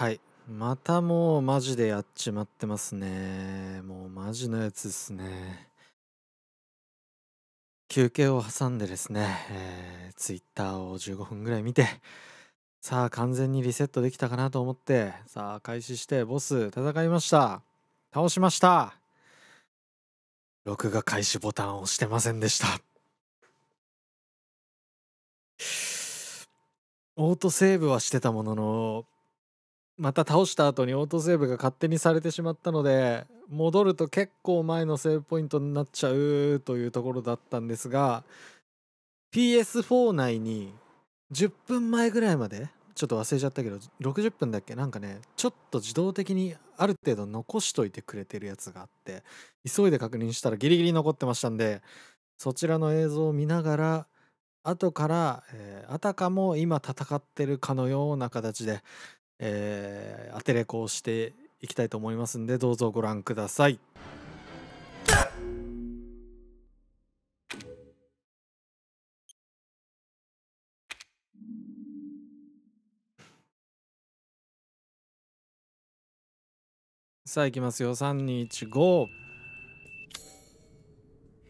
はいまたもうマジでやっちまってますねもうマジのやつですね休憩を挟んでですね、えー、Twitter を15分ぐらい見てさあ完全にリセットできたかなと思ってさあ開始してボス戦いました倒しました録画開始ボタンを押してませんでしたオートセーブはしてたもののまた倒した後にオートセーブが勝手にされてしまったので戻ると結構前のセーブポイントになっちゃうというところだったんですが PS4 内に10分前ぐらいまでちょっと忘れちゃったけど60分だっけなんかねちょっと自動的にある程度残しといてくれてるやつがあって急いで確認したらギリギリ残ってましたんでそちらの映像を見ながら後から、えー、あたかも今戦ってるかのような形でえー、アテレコをしていきたいと思いますんでどうぞご覧ください。さあいきますよ3215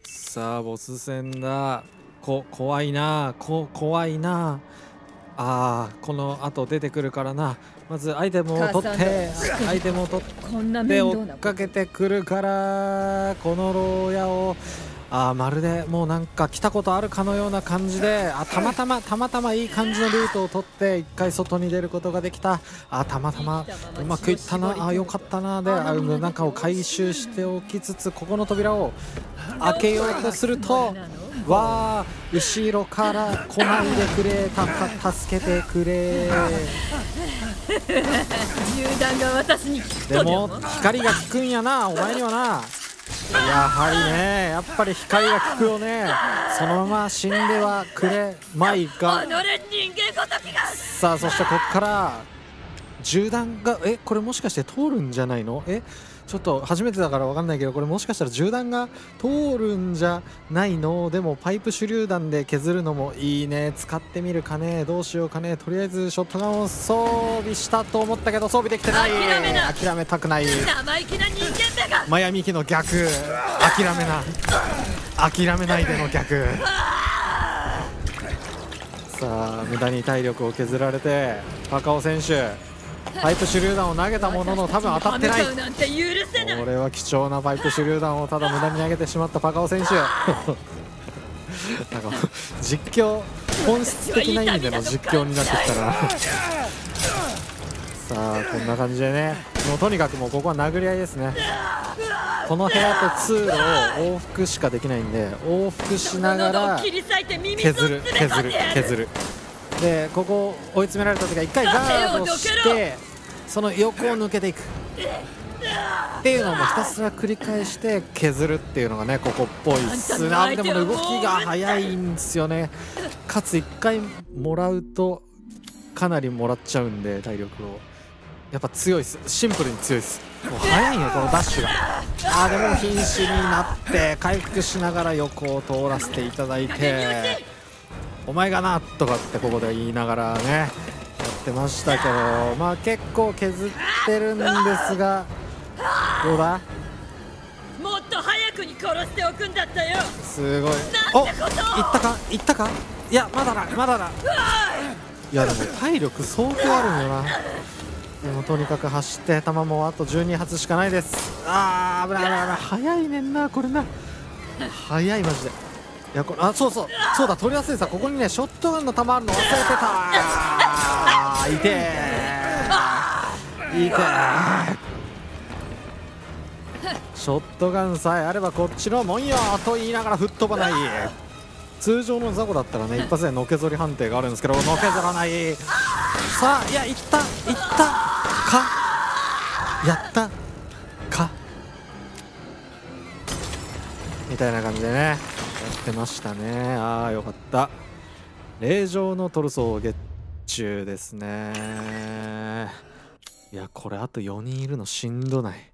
さあボス戦だこ怖いなこ怖いなあああこの後出てくるからなまずアイテムを取ってアイテムを取って追っかけてくるからこの牢屋をあまるでもうなんか来たことあるかのような感じであたまたまたまたまいい感じのルートを取って一回外に出ることができたあたまたまうまくいったなあよかったなであの中を回収しておきつつここの扉を開けようとすると。わあ後ろから来ないでくれた助けてくれ銃弾が私にでも光が効くんやなお前にはなやはりねやっぱり光が効くよねそのまま死んではくれまいがさあそしてここから銃弾がえこれもしかして通るんじゃないのえちょっと初めてだから分かんないけどこれもしかしたら銃弾が通るんじゃないのでもパイプ手榴弾で削るのもいいね使ってみるかねどうしようかねとりあえずショットガンを装備したと思ったけど装備できてない諦めたくない生意気な人間だがマヤミ家の逆諦めな諦めないでの逆さあ無駄に体力を削られて高尾選手パイプ手榴弾を投げたものの 多分当たってないこれは貴重なパイプ手榴弾をただ無駄に投げてしまったパカオ選手な んか実況本質的な意味での実況になってきたなさあこんな感じでねもうとにかくもうここは殴り合いですねこの部屋と通路を往復しかできないんで往復しながら削る削る削るでここ追い詰められた時は1回ガードしてその横を抜けていくっていうのをひたすら繰り返して削るっていうのがねここっぽいっすねでも動きが速いんですよねかつ1回もらうとかなりもらっちゃうんで体力をやっぱ強いっすシンプルに強いっすもう早いよこのダッシュがあーでも瀕死になって回復しながら横を通らせていただいてお前がなとかってここで言いながらねやってましたけどまあ結構削ってるんですがどうだもっと早くに殺しておくんだったよすごいおいったかいったかいやまだだまだだいやでも体力相当あるんだよなでもとにかく走って球もあと12発しかないですああ危ない危ない危ない早いねんなこれな早いマジでいやこれあそうそうそうだ取りすいさここにねショットガンの弾あるの忘れてたあい 痛いてショットガンさえあればこっちのもんよと言いながら吹っ飛ばない通常の雑魚だったらね一発でのけぞり判定があるんですけどのけぞらないさあいやいったいったかやったかみたいな感じでねってましたねああよかった霊場のトルソーゲッチュですねいやこれあと4人いるのしんどない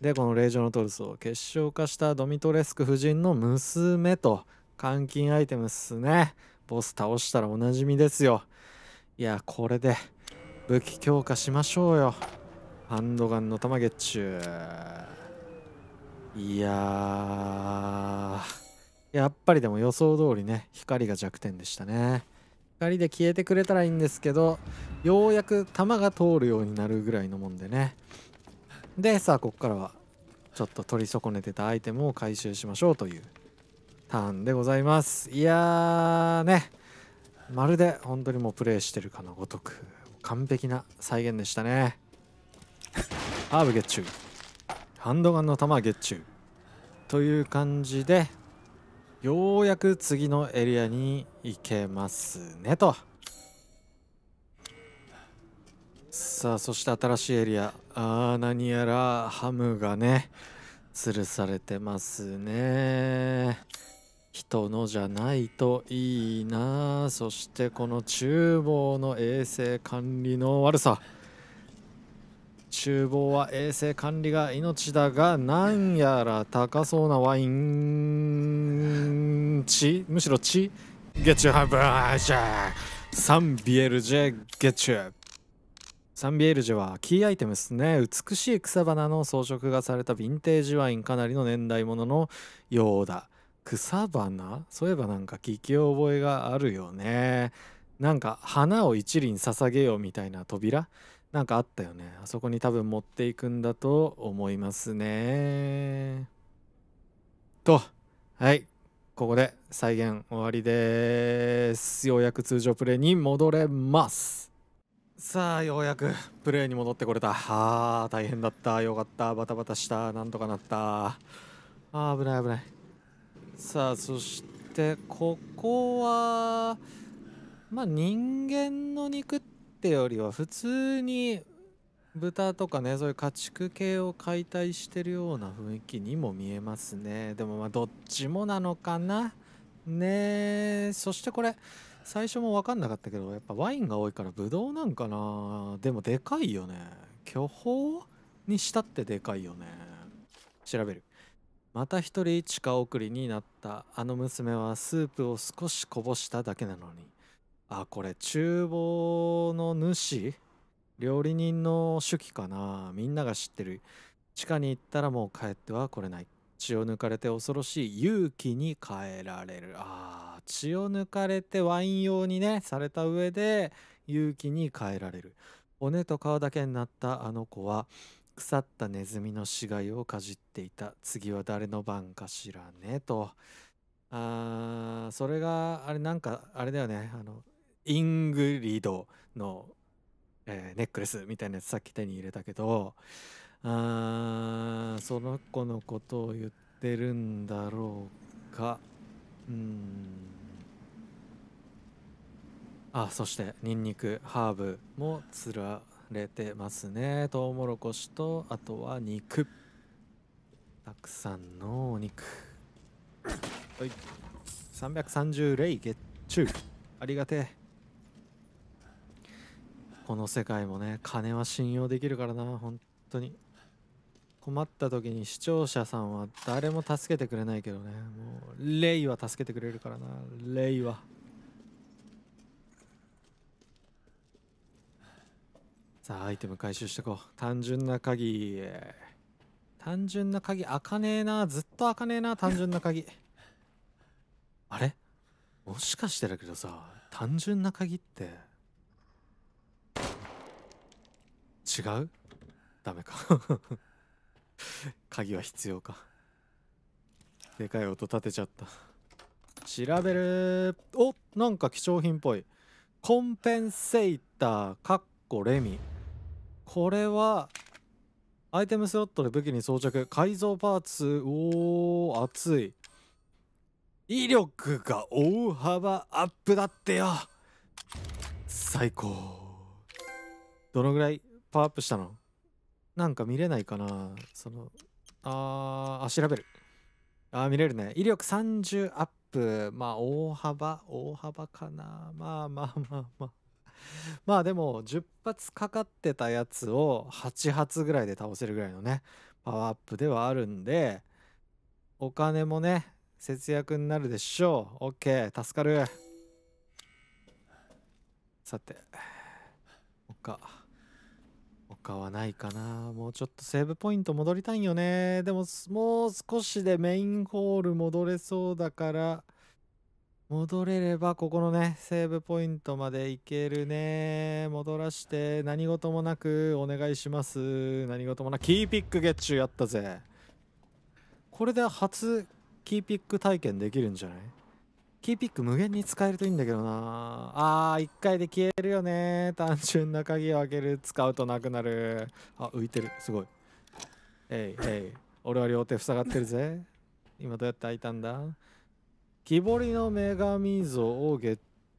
でこの霊場のトルソー結晶化したドミトレスク夫人の娘と監禁アイテムっすねボス倒したらおなじみですよいやこれで武器強化しましょうよハンドガンの弾ゲッチュいややっぱりでも予想通りね光が弱点でしたね光で消えてくれたらいいんですけどようやく弾が通るようになるぐらいのもんでねでさあこっからはちょっと取り損ねてたアイテムを回収しましょうというターンでございますいやーねまるで本当にもうプレイしてるかのごとく完璧な再現でしたねハーブゲッチューハンドガンの弾ゲッチュという感じでようやく次のエリアに行けますねとさあそして新しいエリアあー何やらハムがね吊るされてますね人のじゃないといいなそしてこの厨房の衛生管理の悪さ厨房は衛生管理が命だがなんやら高そうなワインチむしろチゲチュハブーシャサンビエルジェゲチュサンビエルジェはキーアイテムですね美しい草花の装飾がされたヴィンテージワインかなりの年代物のようだ草花そういえばなんか聞き覚えがあるよねなんか花を一輪捧げようみたいな扉なんかあったよねあそこに多分持っていくんだと思いますねとはいここで再現終わりですようやく通常プレイに戻れますさあようやくプレイに戻ってこれたはあ大変だったよかったバタバタしたなんとかなったあ危ない危ないさあそしてここはまあ人間の肉ってってよりは普通に豚とかねそういう家畜系を解体してるような雰囲気にも見えますねでもまあどっちもなのかなねえそしてこれ最初も分かんなかったけどやっぱワインが多いからブドウなんかなでもでかいよね巨峰にしたってでかいよね調べるまた一人地下送りになったあの娘はスープを少しこぼしただけなのにあこれ厨房の主料理人の手記かなみんなが知ってる地下に行ったらもう帰ってはこれない血を抜かれて恐ろしい勇気に変えられるあ血を抜かれてワイン用にねされた上で勇気に変えられる骨と皮だけになったあの子は腐ったネズミの死骸をかじっていた次は誰の番かしらねとあーそれがあれなんかあれだよねあのイングリドの、えー、ネックレスみたいなやつさっき手に入れたけどあその子のことを言ってるんだろうかうんあそしてニンニクハーブもつられてますねトウモロコシとあとは肉たくさんのお肉はい330レイゲッチュありがてえこの世界もね金は信用できるからな本当に困った時に視聴者さんは誰も助けてくれないけどねもうレイは助けてくれるからなレイはさあアイテム回収してこう単純な鍵単純な鍵開かねえなずっと開かねえな単純な鍵あれもしかしてだけどさ単純な鍵って違うダメか鍵は必要かでかい音立てちゃった調べるおなんか貴重品っぽいコンペンセイターかっこレミこれはアイテムスロットで武器に装着改造パーツおー熱い威力が大幅アップだってよ最高どのぐらいパワーアップしたのなんか見れないかなその、あー、あ、調べる。あー、見れるね。威力30アップ。まあ、大幅、大幅かな。まあまあまあまあ。まあでも、10発かかってたやつを8発ぐらいで倒せるぐらいのね、パワーアップではあるんで、お金もね、節約になるでしょう。OK、助かる。さて、他。他はないかなもうちょっとセーブポイント戻りたいよねでももう少しでメインホール戻れそうだから戻れればここのねセーブポイントまでいけるね戻らして何事もなくお願いします何事もなくキーピックゲッチュやったぜこれで初キーピック体験できるんじゃないキーピック無限に使えるといいんだけどなあー1回で消えるよね単純な鍵を開ける使うとなくなるあ浮いてるすごいえいえい俺は両手塞がってるぜ今どうやって開いたんだ木彫りの女神像をゲッ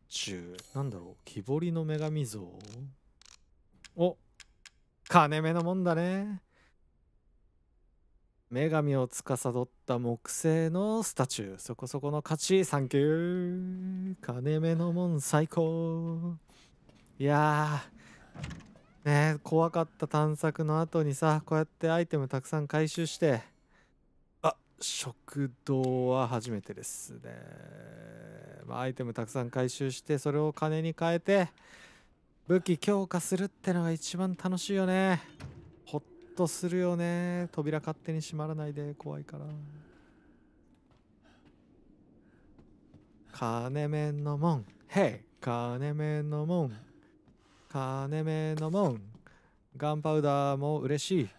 チュなんだろう木彫りの女神像お金目のもんだね女神を司った木製のスタチューそこそこの勝ちサンキュー金目の門最高いやね怖かった探索の後にさこうやってアイテムたくさん回収してあ食堂は初めてですねまあ、アイテムたくさん回収してそれを金に変えて武器強化するってのが一番楽しいよねとするよね扉勝手に閉まらないで怖いから金面の門へい金面の門金目の門ガンパウダーも嬉しい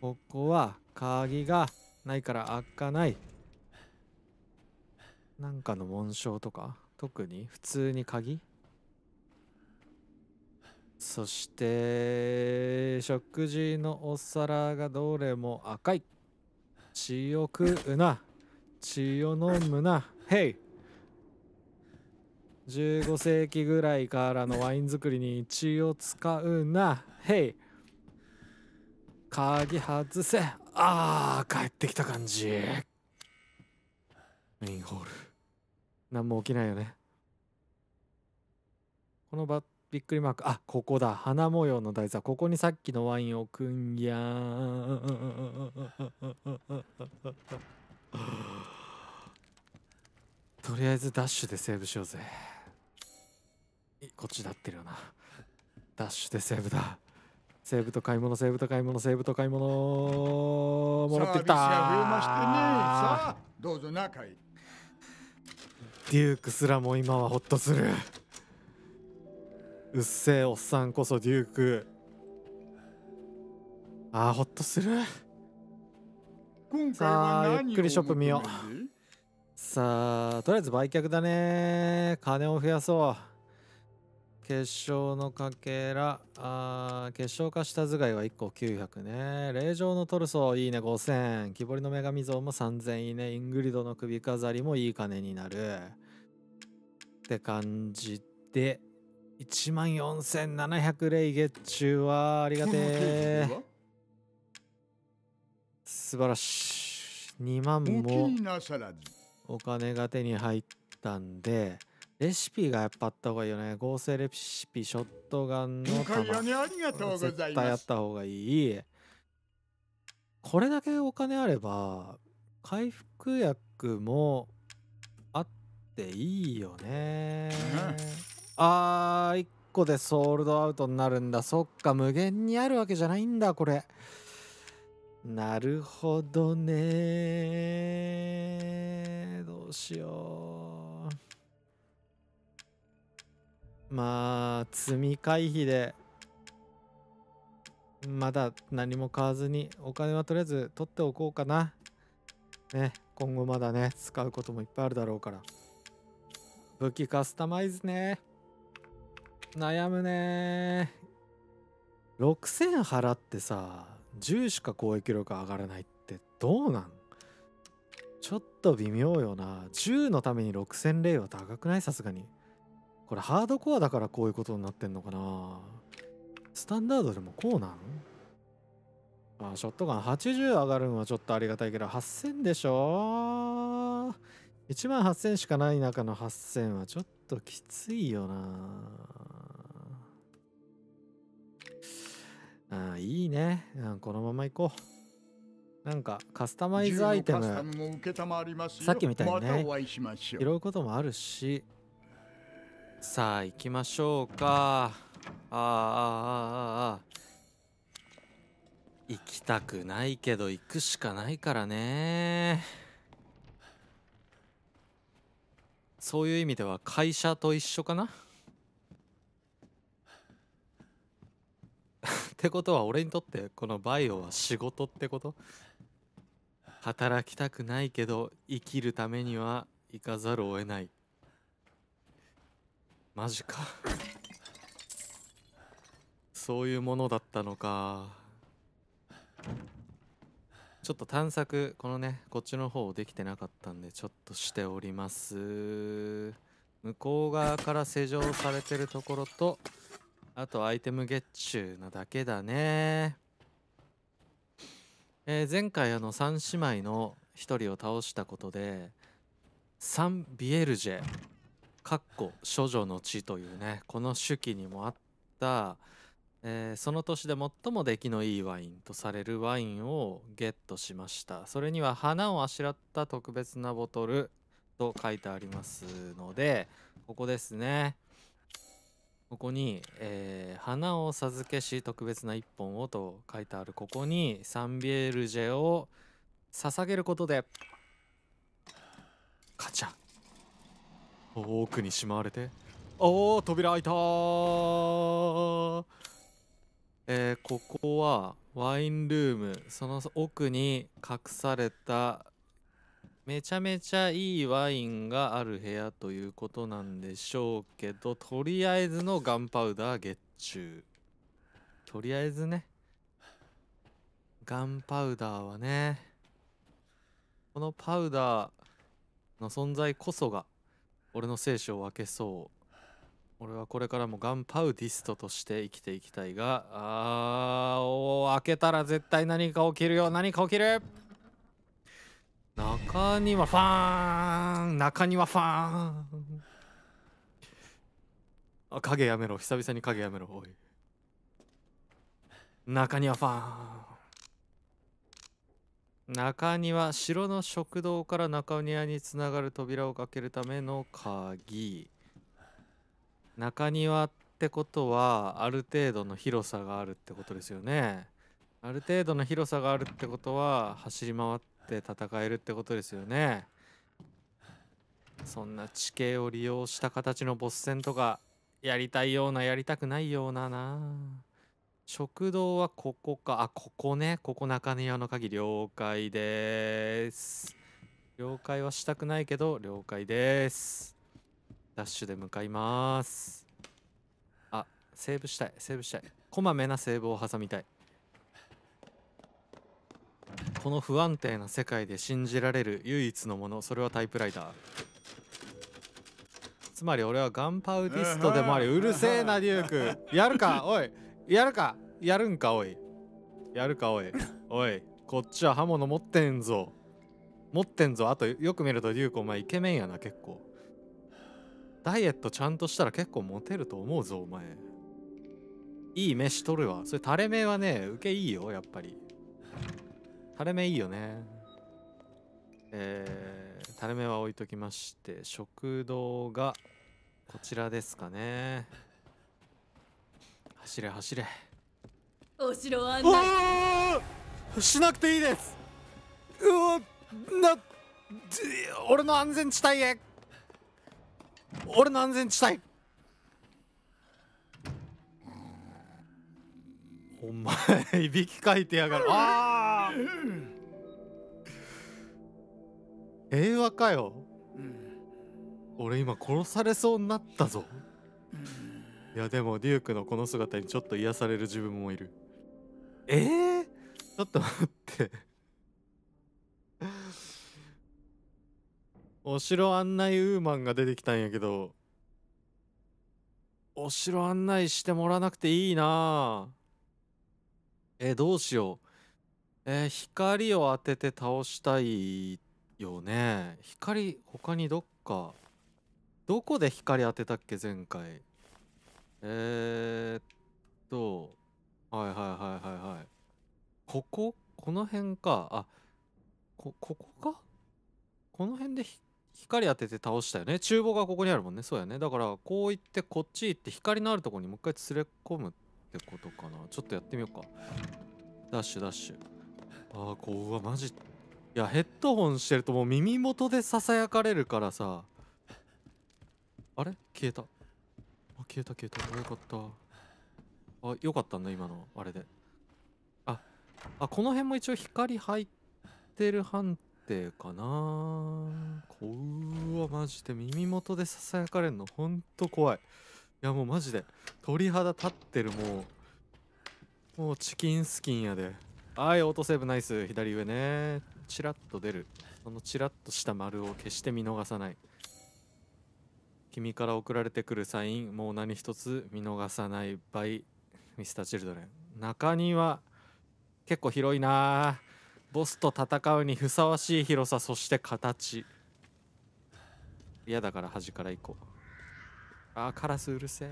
ここは鍵がないから開かないなんかの紋章とか特に普通に鍵そして食事のお皿がどれも赤い血を食うな血を飲むなヘイ15世紀ぐらいからのワイン作りに血を使うなヘイ鍵外せあー帰ってきた感じメインホール何も起きないよねこのバッびっくりマークあここだ花模様の台座ここにさっきのワインをくんやとりあえずダッシュでセーブしようぜこっちだってるよなダッシュでセーブだセーブと買い物セーブと買い物セーブと買い物もらってきたさあどうぞ中へデュークすらも今はホッとするうっせえおっさんこそデュークあーほっとするさあゆっくりショップ見ようさあとりあえず売却だね金を増やそう結晶のかけらあ結晶化した頭蓋は1個900ね霊場のトルソーいいね5000木彫りの女神像も3000いいねイングリドの首飾りもいい金になるって感じで1万4700レイ月中はありがてえ素晴らしい2万もお金が手に入ったんでレシピがやっぱあった方がいいよね合成レシピショットガンの弾絶対あった方がいいこれだけお金あれば回復薬もあっていいよね、うんあー1個でソールドアウトになるんだそっか無限にあるわけじゃないんだこれなるほどねどうしようまあ積み回避でまだ何も買わずにお金はとりあえず取っておこうかなね今後まだね使うこともいっぱいあるだろうから武器カスタマイズね悩むね6000払ってさ10しか攻撃力上がらないってどうなんちょっと微妙よな10のために6000例は高くないさすがにこれハードコアだからこういうことになってんのかなスタンダードでもこうなんまあショットガン80上がるんはちょっとありがたいけど8000でしょ1万8000しかない中の8000はちょっときついよなあいいね、このまま行こうなんかカスタマイズアイテムさっきみたいにね、ま、拾うこともあるしさあ行きましょうかあああああ行きたくないけど行くしかないからねそういう意味では会社と一緒かなってことは俺にとってこのバイオは仕事ってこと働きたくないけど生きるためには行かざるを得ないマジかそういうものだったのかちょっと探索このねこっちの方できてなかったんでちょっとしております向こう側から施錠されてるところとあとアイテム月中なだけだね。えー、前回あの3姉妹の1人を倒したことでサン・ビエルジェかっこ処女の地というねこの手記にもあった、えー、その年で最も出来のいいワインとされるワインをゲットしましたそれには花をあしらった特別なボトルと書いてありますのでここですねここに、えー「花を授けし特別な一本を」と書いてあるここにサンビエルジェを捧げることでカチャ奥にしまわれておお扉開いたえー、ここはワインルームその奥に隠されためちゃめちゃいいワインがある部屋ということなんでしょうけどとりあえずのガンパウダー月中とりあえずねガンパウダーはねこのパウダーの存在こそが俺の生死を分けそう俺はこれからもガンパウディストとして生きていきたいがあーお開けたら絶対何か起きるよ何か起きる中庭ファン中庭ファンあ影やめろ久々に影やめろおい中庭ファン中庭城の食堂から中庭につながる扉を開けるための鍵中庭ってことはある程度の広さがあるってことですよねある程度の広さがあるってことは走り回ってって戦えるってことですよねそんな地形を利用した形のボス戦とかやりたいようなやりたくないようなな食堂はここかあここねここ中庭の鍵了解です了解はしたくないけど了解ですダッシュで向かいますあセーブしたいセーブしたいこまめなセーブを挟みたいこの不安定な世界で信じられる唯一のものそれはタイプライターつまり俺はガンパウディストでもありうるせえなデュークやるかおいやるかやるんかおいやるかおいおいこっちは刃物持ってんぞ持ってんぞあとよく見るとデュークお前イケメンやな結構ダイエットちゃんとしたら結構モテると思うぞお前いい飯取るわそれタレ目はね受けいいよやっぱり垂れ目いいよねえー、垂れ目は置いときまして食堂がこちらですかね走れ走れお城はしなくていいですうわな俺の安全地帯へ俺の安全地帯お前いびきかいてやがるああ平和かよ、俺今殺されそうになったぞ、いやでもデュークのこの姿にちょっと癒される自分もいるえー、ちょっと待ってお城案内ウーマンが出てきたんやけどお城案内してもらわなくていいなえどうしようえー、光を当てて倒したいよね。光、他にどっか、どこで光当てたっけ、前回。えー、っと、はいはいはいはいはい。こここの辺か。あ、こ、ここかこの辺で光当てて倒したよね。厨房がここにあるもんね。そうやね。だから、こう行ってこっち行って光のあるとこにもう一回連れ込むってことかな。ちょっとやってみようか。ダッシュダッシュ。ああこううわマジいやヘッドホンしてるともう耳元でささやかれるからさあれ消えたあ消えた消えたよかったあよかったんだ今のあれでああこの辺も一応光入ってる判定かなこうわマジで耳元でささやかれるのほんと怖いいやもうマジで鳥肌立ってるもうもうチキンスキンやで。はいオートセーブナイス左上ねチラッと出るそのチラッとした丸を決して見逃さない君から送られてくるサインもう何一つ見逃さないバイミスターチルドレン中庭結構広いなボスと戦うにふさわしい広さそして形嫌だから端から行こうあーカラスうるせえ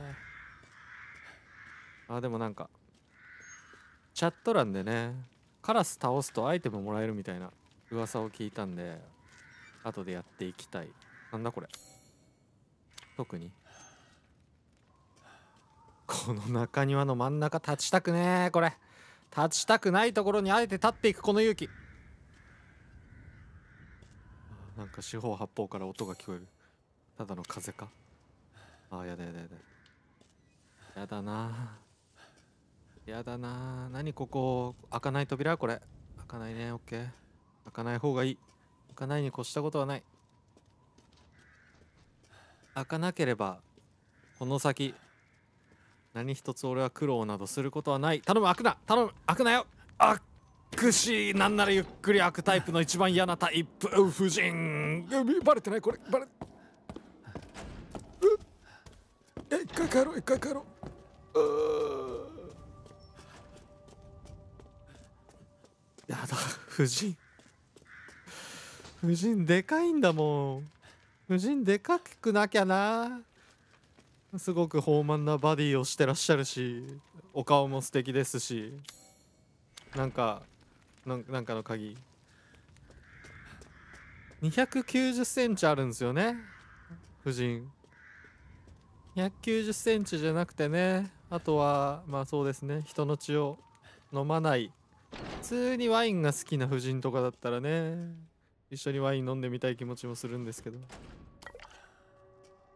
あーでもなんかチャット欄でねカラス倒すとアイテムもらえるみたいな噂を聞いたんで後でやっていきたいなんだこれ特にこの中庭の真ん中立ちたくねえこれ立ちたくないところにあえて立っていくこの勇気なんか四方八方から音が聞こえるただの風かああやだやだやだやだなやだな何ここ開かない扉これ開かないねオッケー開かない方がいい開かないに越したことはない開かなければこの先何一つ俺は苦労などすることはない頼む開くな頼む開くなよ開くしなんならゆっくり開くタイプの一番嫌なタイプ夫人バレてないこれバレえ一回帰ろう一回帰ろううーやだ夫人夫人でかいんだもん夫人でかくなきゃなすごく豊満なバディをしてらっしゃるしお顔も素敵ですしなんかなんかの鍵290センチあるんですよね夫人190センチじゃなくてねあとはまあそうですね人の血を飲まない普通にワインが好きな夫人とかだったらね一緒にワイン飲んでみたい気持ちもするんですけど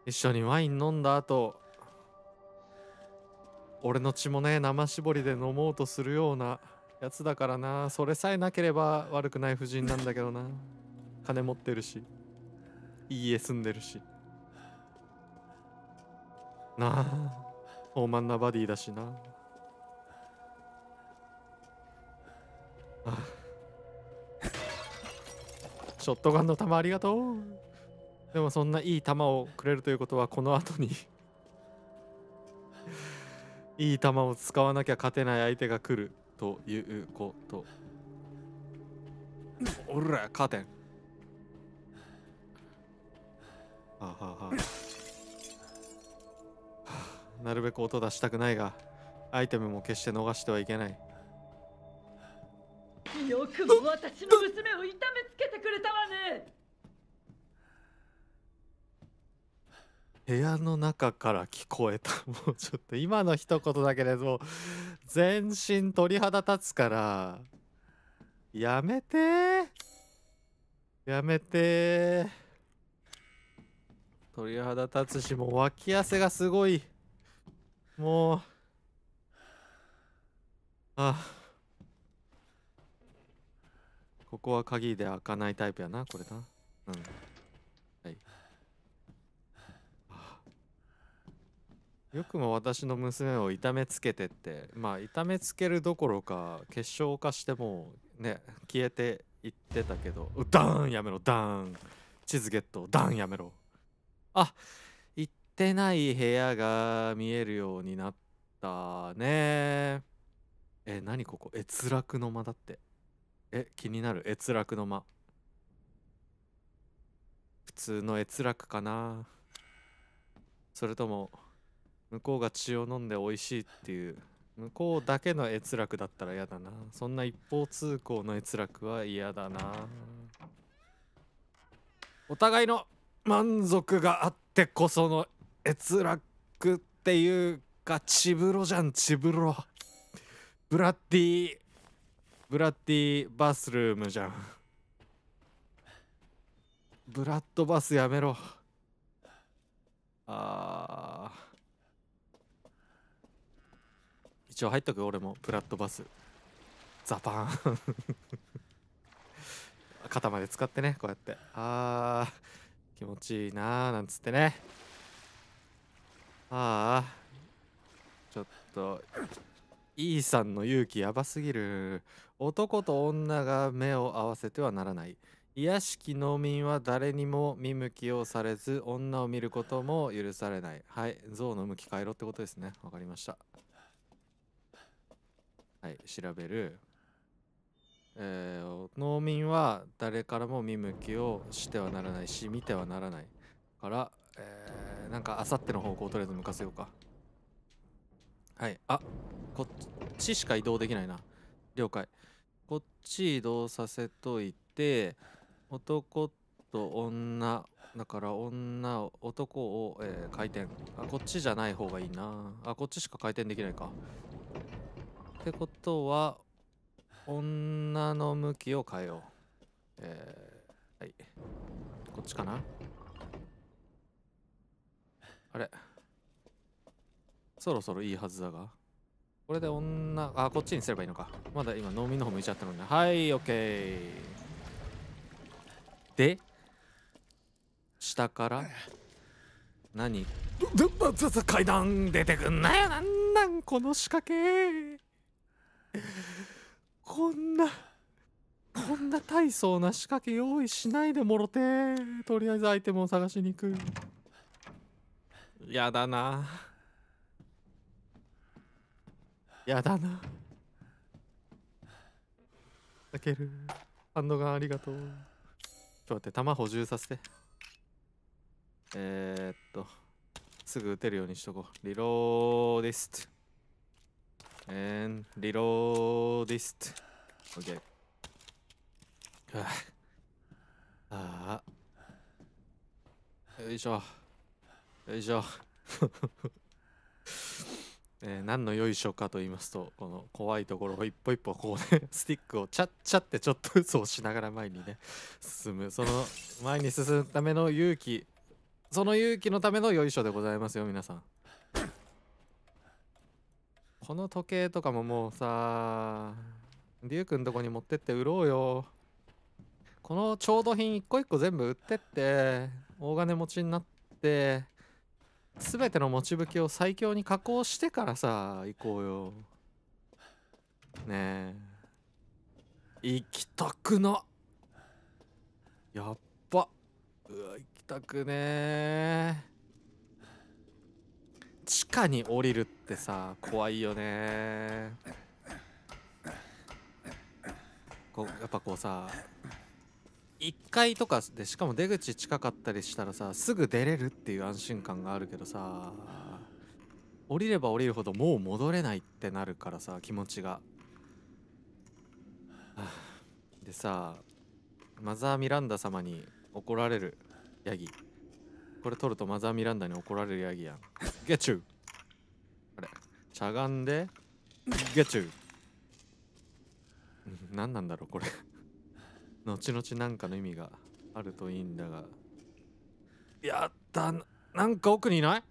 一緒にワイン飲んだ後俺の血もね生搾りで飲もうとするようなやつだからなそれさえなければ悪くない夫人なんだけどな金持ってるしいい家住んでるしなあ傲慢なバディだしなショットガンの弾ありがとうでもそんないい弾をくれるということはこの後にいい弾を使わなきゃ勝てない相手が来るということおら勝てんはあ、はあはあ、なるべく音出したくないがアイテムも決して逃してはいけないよくも私の娘を痛めつけてくれたわね部屋の中から聞こえたもうちょっと今の一言だけでもう全身鳥肌立つからやめてやめて鳥肌立つしもう脇汗がすごいもうああここは鍵で開かないタイプやなこれなうんはいよくも私の娘を痛めつけてってまあ痛めつけるどころか結晶化してもね消えていってたけどダーンやめろダーン地図ゲットダーンやめろあ行ってない部屋が見えるようになったねえ何ここ閲楽の間だってえ気になる閲楽の間普通の閲楽かなそれとも向こうが血を飲んで美味しいっていう向こうだけの閲楽だったら嫌だなそんな一方通行の閲楽は嫌だなお互いの満足があってこその閲楽っていうか血風呂じゃん血風呂ブラッディブラッディバスルームじゃんブラッドバスやめろあ一応入っとく俺もブラッドバスザパーン 肩まで使ってねこうやってあー気持ちいいなーなんつってねああちょっと E さんの勇気やばすぎる男と女が目を合わせてはならない癒しき農民は誰にも見向きをされず女を見ることも許されないはい象の向き変えろってことですねわかりましたはい調べるえー、農民は誰からも見向きをしてはならないし見てはならないから、えー、なんかあさっての方向をとりあえず向かせようかはいあこっちしか移動できないな了解こっち移動させといて男と女だから女男を、えー、回転あこっちじゃない方がいいなあこっちしか回転できないかってことは女の向きを変えようえー、はいこっちかなあれそろそろいいはずだがこれで女あこっちにすればいいのかまだ今農民の方向いちゃったのねはいオッケーで下から何階段出てくんなよなんなんこの仕掛けこんなこんな大層な仕掛け用意しないでもろてとりあえずアイテムを探しに行くやだなやだなあけるハンドガンありがとうちょっと待って弾補充させてえー、っとすぐ撃てるようにしとこうリローディストえんリローディストオッケーはああよいしょよいしょえー、何のよいしょかと言いますとこの怖いところを一歩一歩こうねスティックをチャッチャってちょっと嘘をしながら前にね進むその前に進むための勇気その勇気のためのよいしょでございますよ皆さんこの時計とかももうさリュウ君んとこに持ってって売ろうよこの調度品一個一個全部売ってって大金持ちになって全ての持ち武器を最強に加工してからさ行こうよねえ行きたくなやっぱうわ行きたくね地下に降りるってさ怖いよねこうやっぱこうさ1階とかでしかも出口近かったりしたらさすぐ出れるっていう安心感があるけどさ降りれば降りるほどもう戻れないってなるからさ気持ちが。でさマザー・ミランダ様に怒られるヤギこれ取るとマザー・ミランダに怒られるヤギやんゲチューあれしゃがんでゲチュー 何なんだろうこれ後々何かの意味があるといいんだがやったなんか奥にいない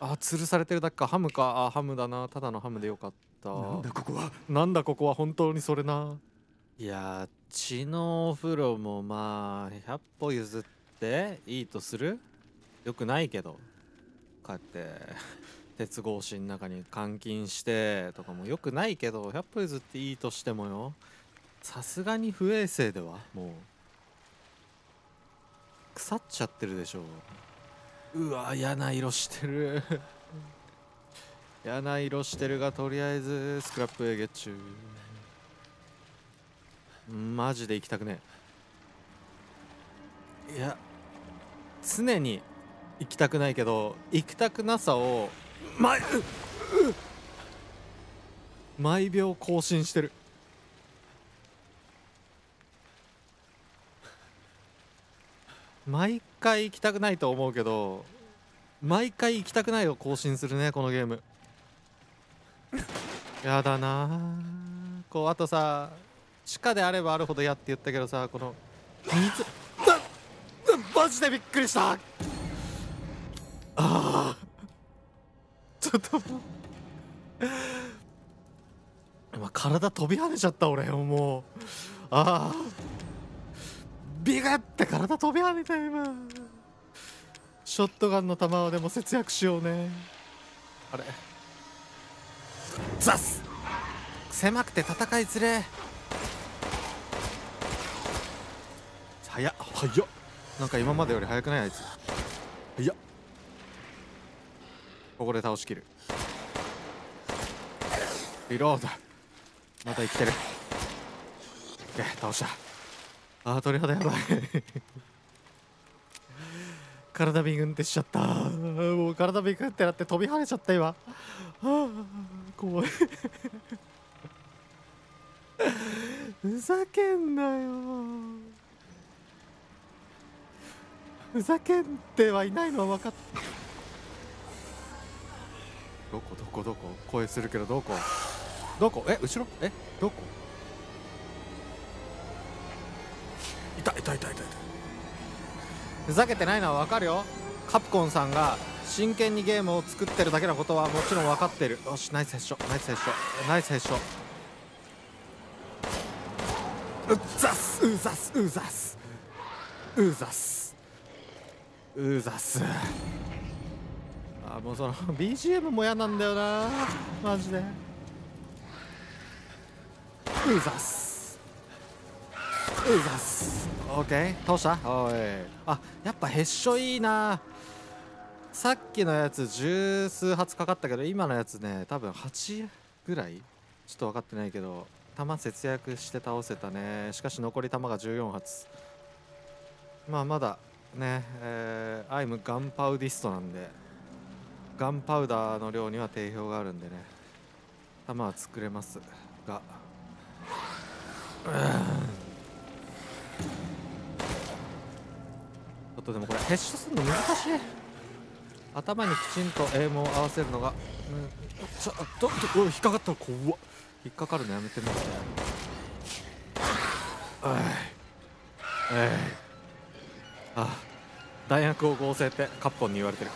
あ吊るされてるだっかハムかあハムだなただのハムでよかったなんだここはなんだここは本当にそれないや血のお風呂もまあ100歩譲っていいとするよくないけどこうやって鉄格子の中に監禁してとかもよくないけど100歩譲っていいとしてもよさすがに不衛生ではもう腐っちゃってるでしょううわ嫌な色してる 嫌な色してるがとりあえずスクラップエゲッチュマジで行きたくねえいや常に行きたくないけど行きたくなさを毎毎秒更新してる毎回行きたくないと思うけど毎回行きたくないを更新するねこのゲーム やだなこうあとさ地下であればあるほどやって言ったけどさこの水マジでびっくりしたああちょっともう 体飛び跳ねちゃった俺もうああビガって体飛び跳ねた今ショットガンの弾はでも節約しようねあれザス狭くて戦いづれ早っ早っなんか今までより早くないあいつ早っここで倒しきるリロードまた生きてるオッケー倒したあー鳥肌やばい体ビングンってしちゃったもう体ビングンってなって飛び跳ねちゃった今あ怖いふざけんなよふざけんてはいないのは分かったどこどこどこ声するけどどこどこえ後ろえどこ痛い痛い痛い痛いふざけてないのは分かるよカプコンさんが真剣にゲームを作ってるだけのことはもちろん分かってるよしナイスヘッショナイスヘッショナイスヘッショうざすうざすうざすうざすうざすあもうその BGM も嫌なんだよなマジでうざすうざすオッケー通したおいあやっぱへっしょいいなさっきのやつ十数発かかったけど今のやつね多分8ぐらいちょっと分かってないけど弾節約して倒せたねしかし残り弾が14発まあまだねえー、アイムガンパウディストなんでガンパウダーの量には定評があるんでね弾は作れますがうんとでもこれヘッするの難しい頭にきちんとエームを合わせるのが、うん、ちょっと引っかかったら怖っ引っかかるのやめてみますねえいえいあ弾薬を合成ってカッポンに言われてる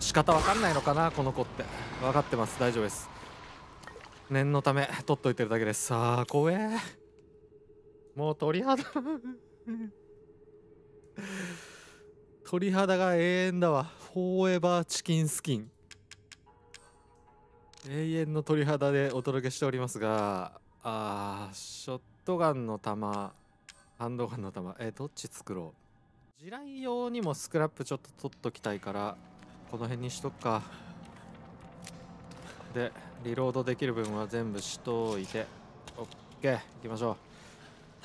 仕方わかんないのかなこの子って分かってます大丈夫です念のため取っといてるだけですさあ怖えもう鳥肌鳥肌が永遠だわフォーエバーチキンスキン永遠の鳥肌でお届けしておりますがあショットガンの弾ハンドガンの弾えどっち作ろう地雷用にもスクラップちょっと取っときたいからこの辺にしとくかでリロードできる分は全部しといてオッケー行きましょう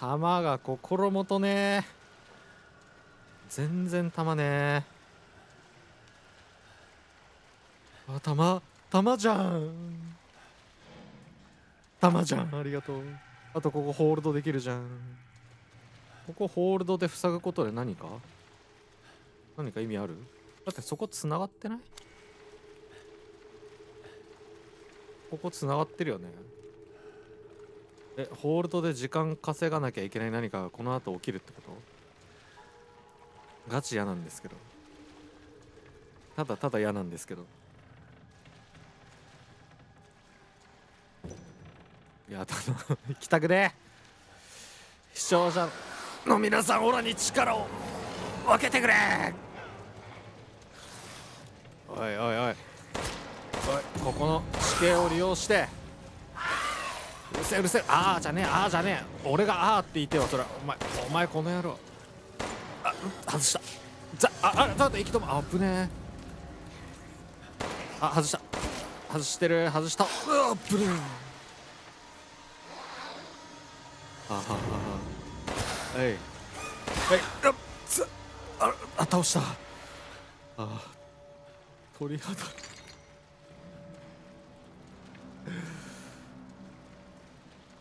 弾が心もとね全然弾ねあ弾弾じゃん弾じゃんありがとうあとここホールドできるじゃんここホールドで塞ぐことで何か何か意味あるだってそこつながってないここつながってるよねえホールドで時間稼がなきゃいけない何かがこの後起きるってことガチ嫌なんですけどただただ嫌なんですけどやただ行きたくね視聴者の皆さんオラに力を分けてくれおいおいおいおいここの地形を利用してうるせえうるせえああじゃねえああじゃねえ俺がああって言ってはそれお前お前この野郎あ外したざああちょっと息止まあぶねあ外した外してる外したうわぶねあははははいはいあつああ倒したあ鳥肌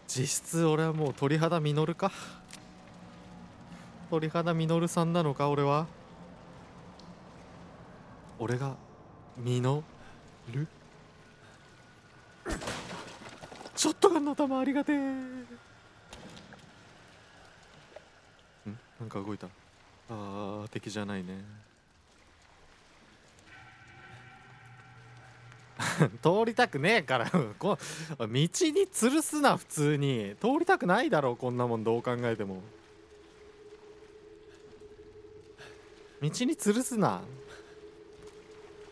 実質俺はもう鳥肌実るか鳥肌実さんなのか俺は俺が実るショットガンの弾ありがてえんなんか動いたああ敵じゃないね 通りたくねえから こ道に吊るすな普通に通りたくないだろこんなもんどう考えても。道に吊るすな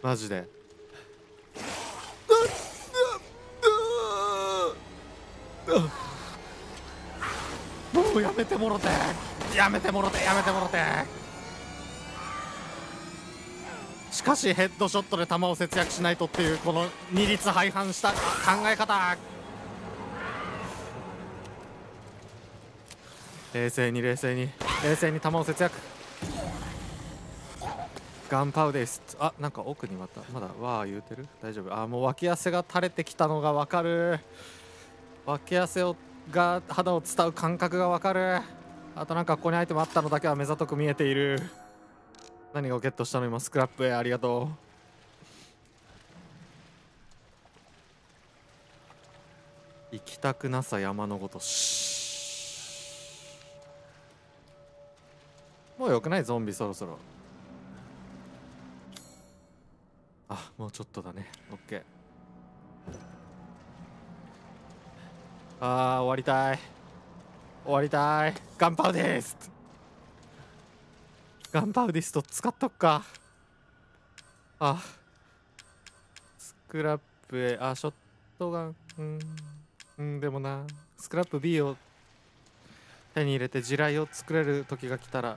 マジでもうやめてもろてやめてもろてやめてもろてしかしヘッドショットで球を節約しないとっていうこの二律背反した考え方冷静に冷静に冷静に球を節約ガンパウですあなんか奥にまたまだわあ言うてる大丈夫あもう脇汗が垂れてきたのがわかる脇汗をが肌を伝う感覚がわかるあとなんかここにアイテムあったのだけは目ざとく見えている何をゲットしたの今スクラップへありがとう行きたくなさ山のごとしもうよくないゾンビそろそろあもうちょっとだねオッケーあー終わりたい終わりたいガンパウですガンパウディスト使っとくかあスクラップへあショットガンうんうんでもなスクラップ B を手に入れて地雷を作れる時が来たら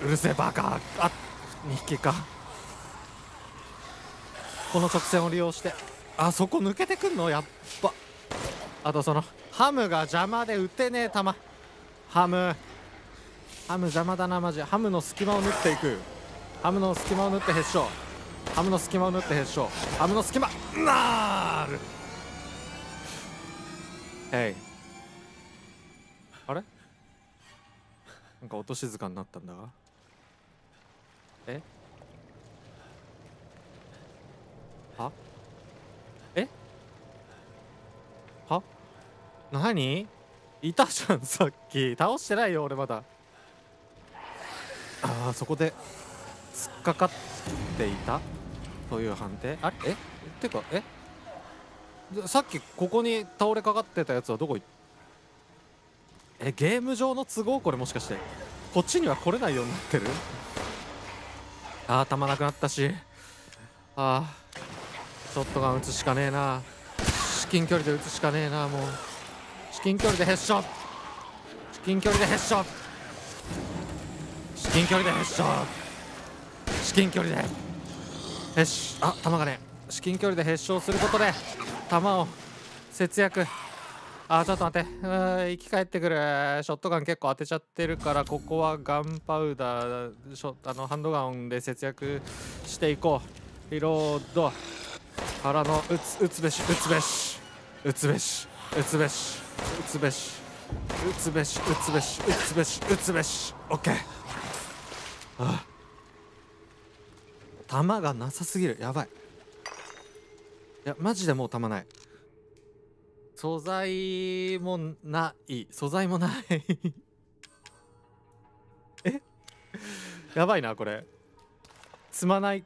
うるせえバカあっ2匹かこの直線を利用してあそこ抜けてくんのやっぱあとそのハムが邪魔で打てねえ球ハムハム邪魔だなマジハムの隙間を縫っていくハムの隙間を縫ってヘッショーハムの隙間を縫ってヘッショーハムの隙間なーるへいあれなんか音静かになったんだがえはえは何いたじゃんさっき倒してないよ俺まだああそこで突っかかっていたという判定あれえってかえさっきここに倒れかかってたやつはどこ行っえゲーム上の都合これもしかしてこっちには来れないようになってるあ頭なくなったしあショットガン撃つしかねえな至近距離で撃つしかねえなもう至近距離でヘッショ至近距離でヘッショ至近距離でヘッショ至近距離でヘッショあ弾がね至近距離でヘッショすることで弾を節約あちょっと待ってうん生き返ってくるショットガン結構当てちゃってるからここはガンパウダーショあのハンドガンで節約していこうリロード腹の打つ打つべし打つべし打つべし打つべし打つべし打つべし打つべし打つべし打つべしオッケーあ弾がなさすぎるやばいいやマジでもう弾ない素材もない素材もない えやばいなこれ積まない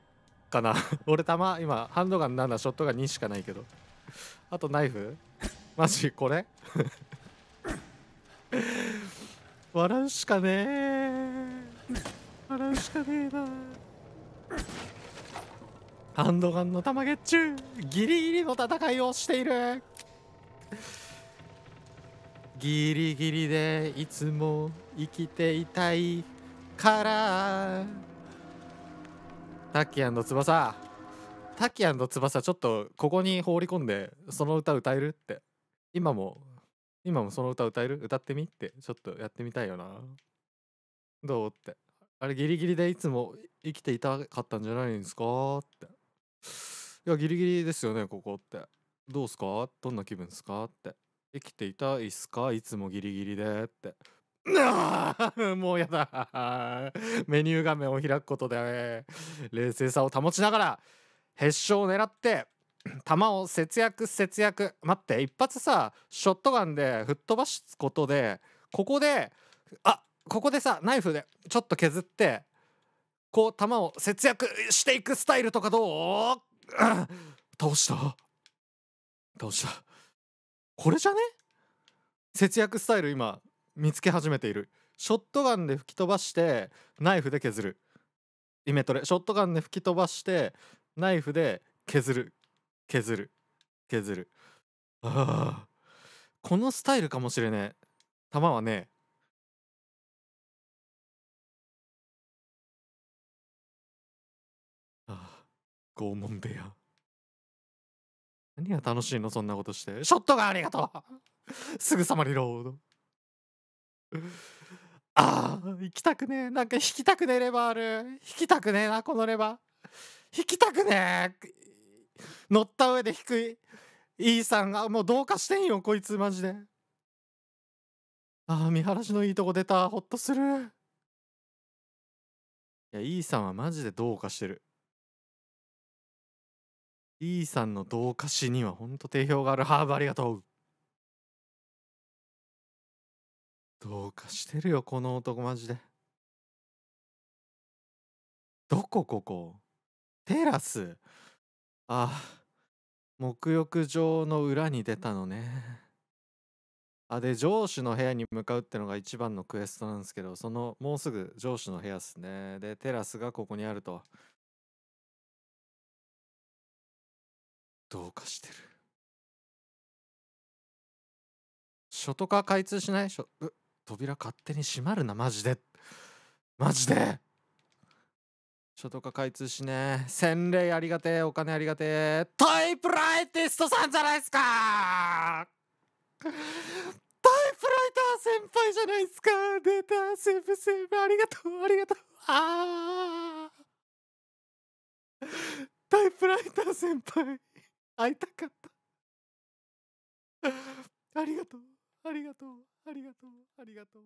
かな 俺ま今ハンドガン7ショットガン2しかないけどあとナイフ マジこれ笑うしかねえ笑うしかねえなハンドガンの玉ゲッチュギリギリの戦いをしているギリギリでいつも生きていたいからタキアン翼タキアン翼ちょっとここに放り込んでその歌歌えるって今も今もその歌歌える歌ってみってちょっとやってみたいよなどうってあれギリギリでいつも生きていたかったんじゃないんですかっていやギリギリですよねここってどうすかどんな気分ですかって生きていたいっすかいつもギリギリでって。もうやだ。メニュー画面を開くことで、冷静さを保ちながら、ヘッショを狙って、弾を節約節約。待って、一発さ、ショットガンで吹っ飛ばすことで、ここで、あここでさ、ナイフでちょっと削って、こう弾を節約していくスタイルとかどう 倒した倒したこれじゃね節約スタイル今見つけ始めているショットガンで吹き飛ばしてナイフで削るイメトレショットガンで吹き飛ばしてナイフで削る削る削るあこのスタイルかもしれねえ弾はねああ拷問部屋何が楽しいのそんなことして。ショットガンありがとう すぐさまリロード ああ、行きたくねえ。なんか引きたくねえレバーある。引きたくねえな、このレバー。引きたくねえ。乗った上で低い。E さんがもうどうかしてんよ、こいつマジで。ああ、見晴らしのいいとこ出た。ほっとする。いや、E さんはマジでどうかしてる。E さんの同化詞にはほんと定評があるハーブありがとうどうかしてるよこの男マジでどこここテラスああ沐浴場の裏に出たのねあで上司の部屋に向かうってのが一番のクエストなんですけどそのもうすぐ上司の部屋っすねでテラスがここにあるとどうかしてる書とか開通しない書扉勝手に閉まるなマジでマジで書とか開通しね洗礼ありがてえお金ありがてえタイプライティストさんじゃないすかタイプライター先輩じゃないですかデータセーブセーブありがとうありがとうあタイプライター先輩会いたかった ありがとうありがとうありがとうありがとう